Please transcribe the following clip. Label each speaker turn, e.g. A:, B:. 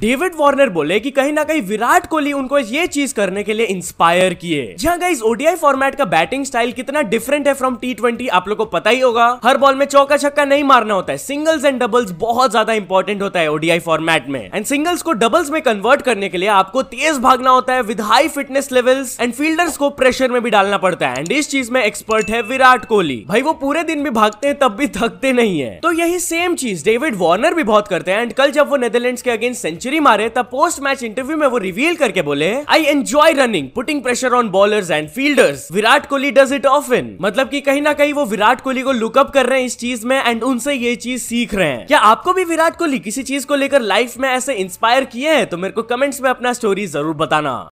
A: David Warner बोले कि कहीं ना कहीं विराट कोहली उनको ये चीज करने के लिए इंस्पायर किए जहाँ गाइस ओडीआई फॉर्मेट का बैटिंग स्टाइल कितना डिफरेंट है फ्रॉम टी ट्वेंटी आप लोग को पता ही होगा हर बॉल में चौका छक्का नहीं मारना होता है सिंगल्स एंड डबल्स बहुत ज्यादा इंपॉर्टेंट होता है ओडीआई फॉर्मेट में एंड सिंगल्स को डबल्स में कन्वर्ट करने के लिए आपको तेज भागना होता है with high fitness levels and fielders को प्रेशर में भी डालना पड़ता है एंड इस चीज में एक्सपर्ट है विराट कोहली भाई वो पूरे दिन भी भागते हैं तब भी थकते नहीं है तो यही सेम चीज डेविड वार्नर भी बहुत करते हैं एंड कल जब वो नेदरलैंड के अगेंस्ट सेंचुरी सेंचुरी मारे तब पोस्ट मैच इंटरव्यू में वो रिवील करके बोले I enjoy running putting pressure on bowlers and fielders Virat Kohli does it often मतलब की कहीं ना कहीं वो विराट कोहली को लुकअप कर रहे हैं इस चीज में एंड उनसे ये चीज सीख रहे हैं क्या आपको भी विराट कोहली किसी चीज को लेकर लाइफ में ऐसे इंस्पायर किए हैं तो मेरे को कमेंट्स में अपना स्टोरी जरूर बताना